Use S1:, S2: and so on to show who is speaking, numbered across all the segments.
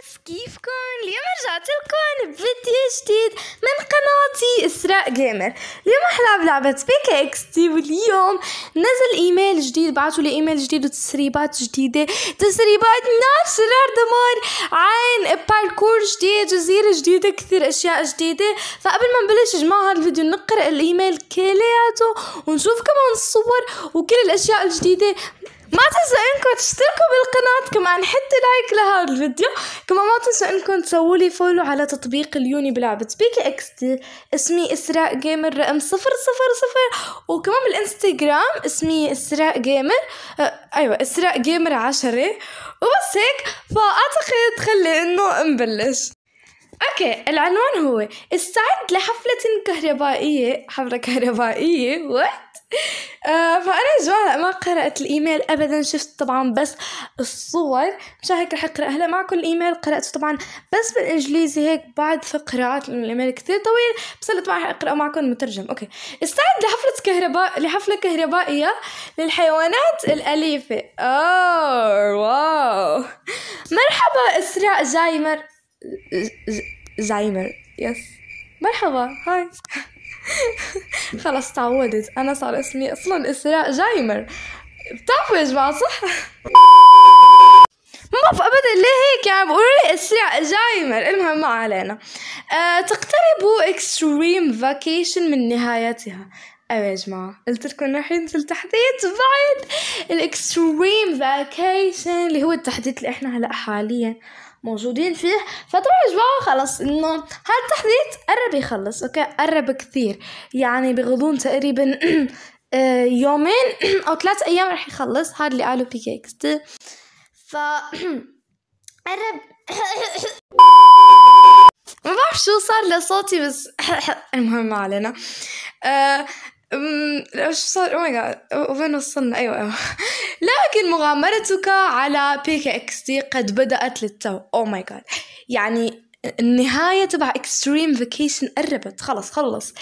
S1: الناس كيفكم اليوم رجعت لكم بفيديو جديد من قناتي اسراء جيمر اليوم حلعب لعبة بيك اكس تي واليوم نزل ايميل جديد بعثوا لي ايميل جديد وتسريبات جديده تسريبات ناس جيرار دمار عين باركور جديد جزيرة جديدة كثير اشياء جديدة فقبل ما نبلش يا جماعة هذا الفيديو نقرأ الايميل كلياته ونشوف كمان الصور وكل الاشياء الجديدة ما تنسوا انكم تشتركوا بالقناة كمان حتى لايك لهذا الفيديو كمان ما تنسوا انكم تسووا لي فولو على تطبيق اليوني بلعبة بيكي اكس دي اسمي اسراء جيمر رقم صفر صفر صفر وكمان بالانستغرام اسمي اسراء جيمر اه ايوه اسراء جيمر عشرة وبس هيك فاعتقد خلي انه نبلش اوكي العنوان هو استعد لحفلة كهربائية حفلة كهربائية وات آه فانا جوع ما قرأت الايميل ابدا شفت طبعا بس الصور مشان هيك رح اقرا هلا معكم الايميل قرأته طبعا بس بالانجليزي هيك بعد فقرات لانه الايميل كثير طويل بس هلا طبعا رح اقراه معكم مترجم اوكي استعد لحفلة كهرباء لحفلة كهربائية للحيوانات الاليفة اوه واو مرحبا اسراء جايمر زايمر يس مرحبا هاي خلص تعودت أنا صار اسمي أصلا إسراء جايمر بتعرفوا يا جماعة صح؟ ما ابدا ليه هيك عم يعني اسراء لي جايمر المهم ما علينا أه تقترب اكستريم فاكيشن من نهايتها ايوه يا جماعه قلت لكم راح ينزل تحديث بعد الاكستريم فاكيشن اللي هو التحديث اللي احنا هلا حاليا موجودين فيه فتروح جماعه خلص انه هالتحديث التحديث قرب يخلص اوكي قرب كثير يعني بغضون تقريبا آه، يومين او ثلاث ايام رح يخلص هذا اللي قالوا بيكي كي اكس تي ف قرب ما بعرف شو صار لصوتي بس المهم ما علينا آه ايش صار oh او ماي جاد وين وصلنا ايوه ايوه لكن مغامرتك على كي اكس دي قد بدات للتو او ماي جاد يعني النهايه تبع اكستريم فيكيشن قربت خلص خلص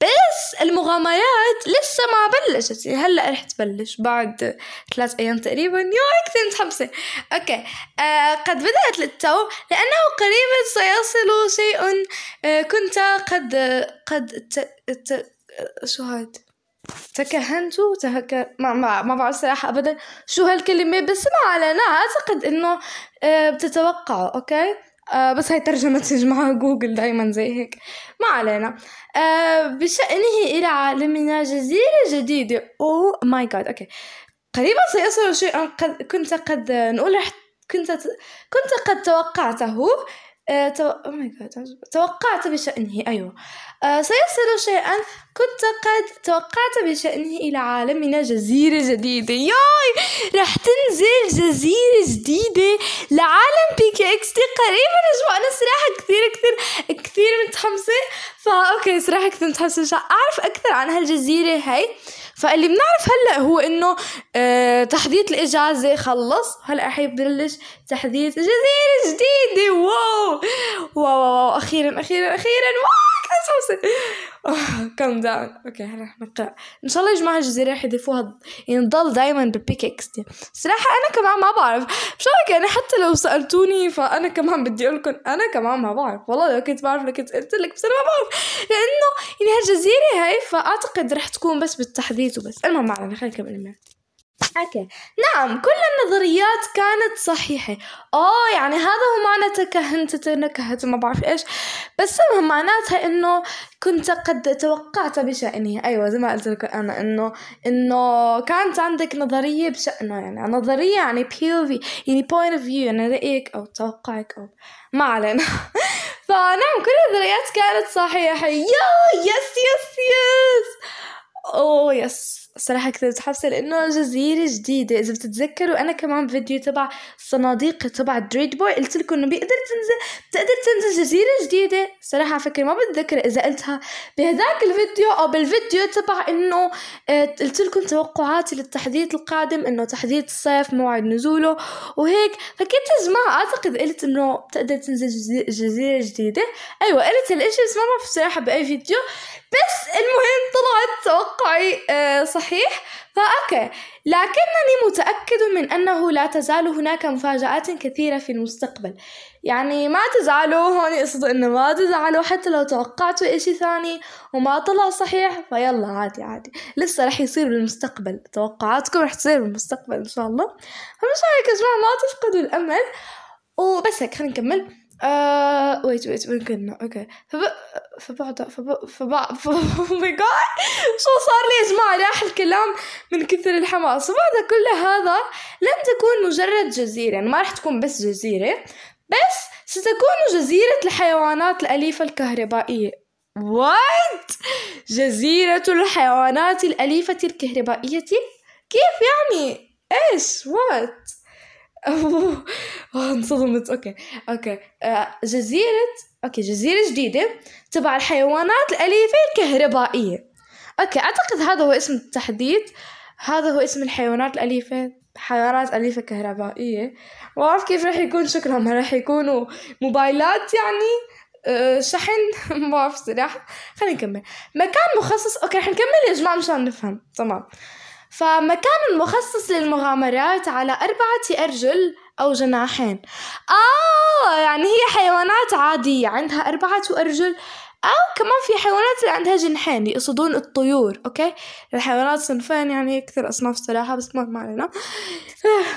S1: بس المغامرات لسه ما بلشت يعني هلا رح تبلش بعد ثلاث ايام تقريبا يا كثير متحمسه اوكي آه قد بدات للتو لانه قريبا سيصل شيء آه كنت قد قد ت... ت... شو هاد تكهنت تهك... ما, ما, ما بعرف صراحة أبدا شو هالكلمة بس ما علينا أعتقد إنه آه، بتتوقعوا أوكي آه بس هاي ترجمة تجمع جوجل دايما زي هيك ما علينا آه بشأنه إلى عالمنا جزيرة جديدة أو ماي جاد أوكي قريبا سيصل شيء قد كنت قد نقول رح كنت كنت قد توقعته آه، oh توقعت بشأنه أيوه آه، سيصل شيئا كنت قد توقعت بشأنه إلى عالمنا جزيرة جديدة ياي رح تنزل جزيرة جديدة لعالم بيكي اكس دي قريبا يا أنا صراحة كثير كثير كثير متحمسة فا أوكي صراحة كثير متحمسة أعرف أكثر عن هالجزيرة هاي فاللي بنعرف هلا هو انه آه، تحديث الاجازه خلص هلا حيبلش تحديث جزيره جديده واو واو واو اخيرا اخيرا اخيرا واو كم كام داون اوكي راح نقرا ان شاء الله يا جماعه الجزيره راح يضيفوها يعني تضل دايما بالبيك اكس دي صراحه انا كمان ما بعرف رايك يعني حتى لو سالتوني فانا كمان بدي اقول لكم انا كمان ما بعرف والله لو كنت بعرف لو كنت قلت لك بس انا ما بعرف لانه يعني هالجزيره هاي فاعتقد راح تكون بس بالتحديث وبس المهم ما خلينا نكمل اوكي نعم كل النظريات كانت صحيحة اوه يعني هذا هو معناته كهنت نكهت ما بعرف ايش بس معناتها انه كنت قد توقعت بشأنه ايوه زي ما قلت لك انا انه انه كانت عندك نظرية بشأنه يعني نظرية يعني POV يعني بوينت اوف فيو يعني رأيك او توقعك او ما علينا فنعم كل النظريات كانت صحيحة يا يس يس يس اوه oh, يس صراحة كنت متحمسة لأنه جزيرة جديدة إذا بتتذكروا أنا كمان فيديو تبع الصناديق تبع دريد بوي قلت لكم إنه بيقدر تنزل بتقدر تنزل جزيرة جديدة صراحة فكرة ما بتذكر إذا قلتها بهذاك الفيديو أو بالفيديو تبع إنه آه، قلت لكم توقعاتي للتحديث القادم إنه تحديث الصيف موعد نزوله وهيك فكنت ما أعتقد قلت إنه بتقدر تنزل جزيرة جديدة أيوة قلت الإشي بس ما بعرف صراحة بأي فيديو بس المهم طلعت توقعي آه، صحيح فأوكي لكنني متأكد من أنه لا تزال هناك مفاجآت كثيرة في المستقبل يعني ما تزعلوا هون أقصد أنه ما تزعلوا حتى لو توقعتوا إشي ثاني وما طلع صحيح فيلا عادي عادي لسه رح يصير بالمستقبل توقعاتكم رح تصير بالمستقبل إن شاء الله فمش هيك يا جماعة ما تفقدوا الأمل وبس هيك خلينا نكمل ويت ويت وين كنا اوكي فب... فبعد فب... فبعد ماي جاد شو صار لي يا جماعه راح الكلام من كثر الحماس وبعد كل هذا لن تكون مجرد جزيره يعني ما راح تكون بس جزيره بس ستكون جزيرة الحيوانات الأليفة الكهربائية وات جزيرة الحيوانات الأليفة الكهربائية كيف يعني إيش وات انصدمت اوكي اوكي آه، جزيرة اوكي جزيرة جديدة تبع الحيوانات الأليفة الكهربائية اوكي اعتقد هذا هو اسم التحديد هذا هو اسم الحيوانات الأليفة حيوانات أليفة كهربائية ما بعرف كيف راح يكون شكلهم راح يكونوا موبايلات يعني آه، شحن ما بعرف صراحة خلينا نكمل مكان مخصص اوكي راح نكمل يا جماعة مشان نفهم تمام فمكان مخصص للمغامرات على أربعة أرجل أو جناحين آه يعني هي حيوانات عادية عندها أربعة أرجل أو كمان في حيوانات اللي عندها جناحين يقصدون الطيور أوكي الحيوانات صنفين يعني كثير أصناف صراحة بس ما علينا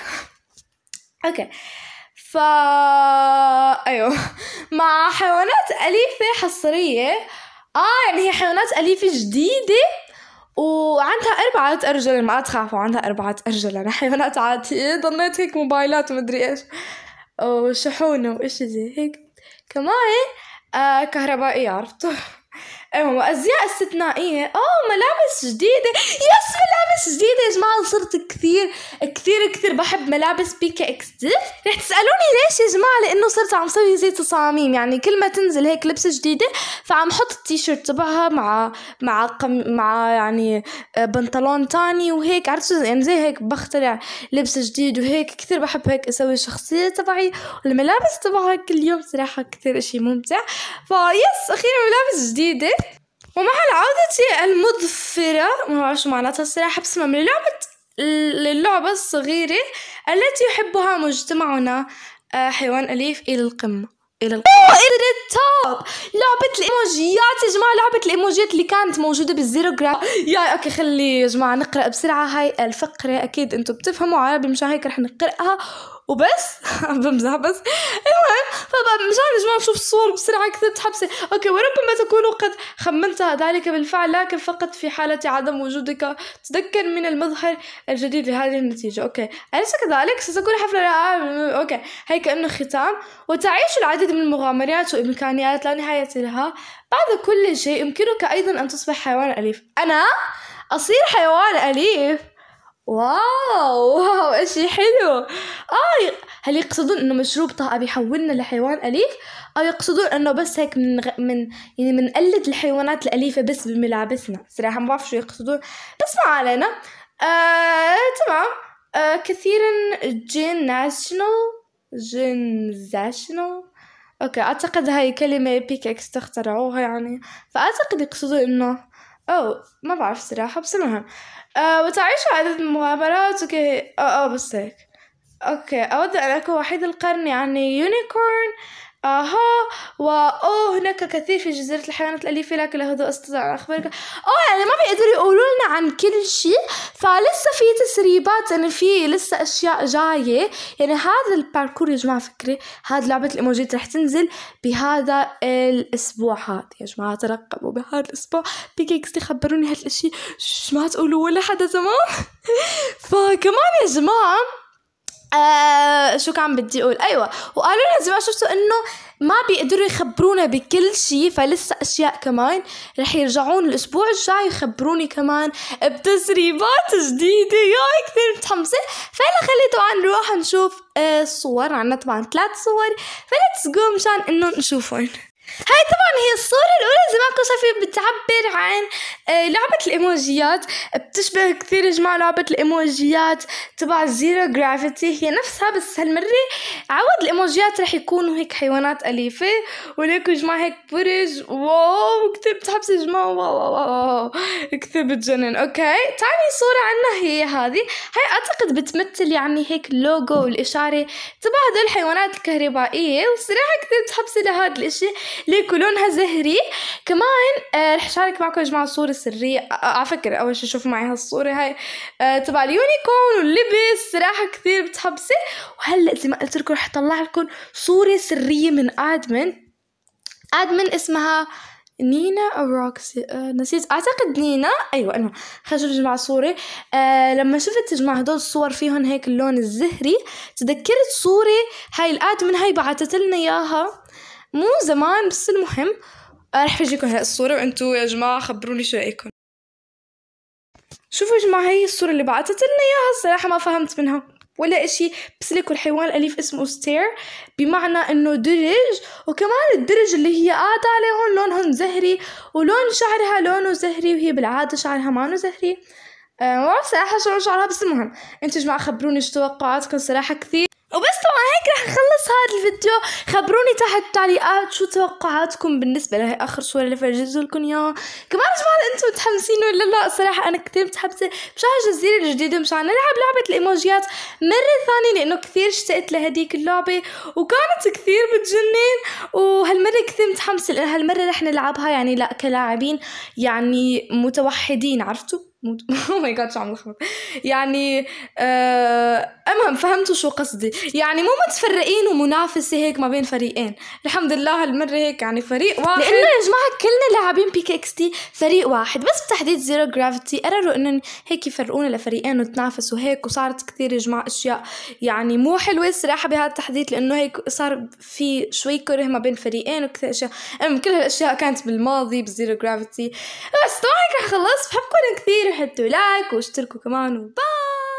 S1: أوكي فا أيوه مع حيوانات أليفة حصرية آه يعني هي حيوانات أليفة جديدة وعندها أربعة أرجل ما تخافوا عندها أربعة أرجل أنا حيوانات عادية إيه، ضليت هيك موبايلات ومدري إيش وشحونة وإشي زي هيك كمان آه كهربائية عرفتوا وازياء إيه، استثنائيه اوه ملابس جديده يس ملابس جديده يا جماعه صرت كثير كثير كثير بحب ملابس بيكا اكس دي رح تسالوني ليش يا جماعه لانه صرت عم سوي زي تصاميم يعني كل ما تنزل هيك لبسه جديده فعم حط التيشيرت تبعها مع مع قم مع يعني آه، بنطلون تاني وهيك عرفت يعني زي هيك بخترع لبس جديد وهيك كثير بحب هيك اسوي الشخصيه تبعي والملابس تبعها كل يوم صراحه كثير اشي ممتع فيس اخيرا ملابس جديده ومع العودة المظفرة ما شو معناتها الصراحة بس من لعبة للعبة الصغيرة التي يحبها مجتمعنا آه، حيوان أليف إلى القمة إلى القمة إلى التوب لعبة الإيموجيات يا جماعة لعبة الإيموجيات اللي كانت موجودة بالزيرو جرام يا أوكي خلي يا جماعة نقرأ بسرعة هاي الفقرة أكيد أنتم بتفهموا عربي مشان هيك رح نقرأها وبس بمزح بس المهم فمش عارف جماعة نشوف الصور بسرعة كتبت حبسي أوكي وربما تكون قد خمنت ذلك بالفعل لكن فقط في حالة عدم وجودك تذكر من المظهر الجديد لهذه النتيجة أوكي أليس كذلك ستكون حفلة رائعة أوكي هي كأنه ختام وتعيش العديد من المغامرات وإمكانيات لا نهاية لها بعد كل شيء يمكنك أيضا أن تصبح حيوان أليف أنا أصير حيوان أليف واو واو اشي حلو اه هل يقصدون انه مشروب طاقة بيحولنا لحيوان اليف او يقصدون انه بس هيك من غ... من يعني بنقلد الحيوانات الاليفة بس بملابسنا صراحة ما بعرف شو يقصدون بس ما علينا آه، تمام آه، كثيرا جين ناشنال جين زاشنال اوكي اعتقد هاي كلمة اكس تخترعوها يعني فاعتقد يقصدون انه أو ما بعرف صراحة بس المهم أه وتعيشوا عدد المغامرات وكه آه، أو, آه، أو بس هيك أوكي أود أن أكون وحيد القرن يعني يونيكورن اها واوه هناك كثير في جزيرة الحيوانات الأليفة لكن لا هدوء أستطيع أن أخبرك أوه يعني ما بيقدروا يقولوا لنا عن كل شيء فلسه في تسريبات إنه يعني في لسه أشياء جاية يعني هذا الباركور يا جماعة فكري هذا لعبة الايموجيت رح تنزل بهذا الأسبوع هذا يا جماعة ترقبوا بهذا الأسبوع بيكيكس خبروني هالشيء ما تقولوا ولا حدا تمام فكمان يا جماعة آه شو كان بدي اقول ايوه وقالوا لنا زي ما شفتوا انه ما بيقدروا يخبرونا بكل شيء فلسه اشياء كمان رح يرجعون الاسبوع الجاي يخبروني كمان بتسريبات جديده يا كثير متحمسه فهلا خليتوا عن نروح نشوف آه صور عنا طبعا ثلاث صور فلتس جو مشان انه نشوفهم هاي طبعا هي الصورة الأولى زي ما كنت شايفين بتعبر عن آه، لعبة الإيموجيات بتشبه كثير يا جماعة لعبة الإيموجيات تبع زيرو جرافيتي هي نفسها بس هالمرة عوض الإيموجيات رح يكونوا هيك حيوانات أليفة وليكوا يا جماعة هيك برج واو كثير بتحبس يا جماعة واو واو واو كثير بتجنن أوكي تاني صورة عنا هي هذه هاي أعتقد بتمثل يعني هيك اللوجو والإشارة تبع هدول الحيوانات الكهربائية وصراحة كثير بتحبسي لهذا الإشي ليكو لونها زهري كمان آه، رح شارك معكم يا جماعه صوره سريه آه، آه، على فكره اول شيء شوفوا معي هالصوره هاي تبع اليونيكورن واللبس صراحه كثير بتحبسي وهلا زي ما قلت لكم رح اطلع لكم صوره سريه من ادمن ادمن اسمها نينا او روكسي آه نسيت اعتقد نينا ايوه المهم خلينا نشوف جماعه صوري آه لما شفت يا جماعه هدول الصور فيهم هيك اللون الزهري تذكرت صوره هاي الادمن هاي بعثت لنا اياها مو زمان بس المهم آه، رح فرجيكم هاي الصورة وانتو يا جماعة خبروني شو رأيكم شوفوا يا جماعة هي الصورة اللي بعتت لنا إياها الصراحة ما فهمت منها ولا إشي بس الحيوان الأليف اسمه ستير بمعنى إنه درج وكمان الدرج اللي هي قاعدة عليهم لونهم زهري ولون شعرها لونه زهري وهي بالعادة شعرها مانو زهري أه ما بعرف صراحة شلون شعرها بس المهم انتو يا جماعة خبروني شو توقعاتكم صراحة كثير وبس طبعا هيك رح نخلص هذا الفيديو خبروني تحت التعليقات شو توقعاتكم بالنسبه لهي اخر صوره اللي فرجيت لكم اياها كمان جماعه انتم متحمسين ولا لا صراحة انا كثير متحمسه مشان الجزيره الجديده مشان نلعب لعبه الايموجيات مره ثانيه لانه كثير اشتقت لهديك اللعبه وكانت كثير بتجنن وهالمره كثير متحمسه لان هالمره رح نلعبها يعني لا كلاعبين يعني متوحدين عرفتوا موت او ماي جاد شو عم لخبط يعني آه المهم فهمتوا شو قصدي يعني مو متفرقين ومنافسه هيك ما بين فريقين الحمد لله هالمره هيك يعني فريق واحد لانه يا جماعه كلنا لاعبين بي كي اكس تي فريق واحد بس بتحديد زيرو جرافيتي قرروا انهم هيك يفرقونا لفريقين وتنافسوا هيك وصارت كثير يا جماعه اشياء يعني مو حلوه الصراحه بهذا التحديث لانه هيك صار في شوي كره ما بين فريقين وكثير اشياء المهم كل هالاشياء كانت بالماضي بزيرو جرافيتي بس طبعا هيك خلصت بحبكم كثير حطوا لايك واشتركوا كمان وباي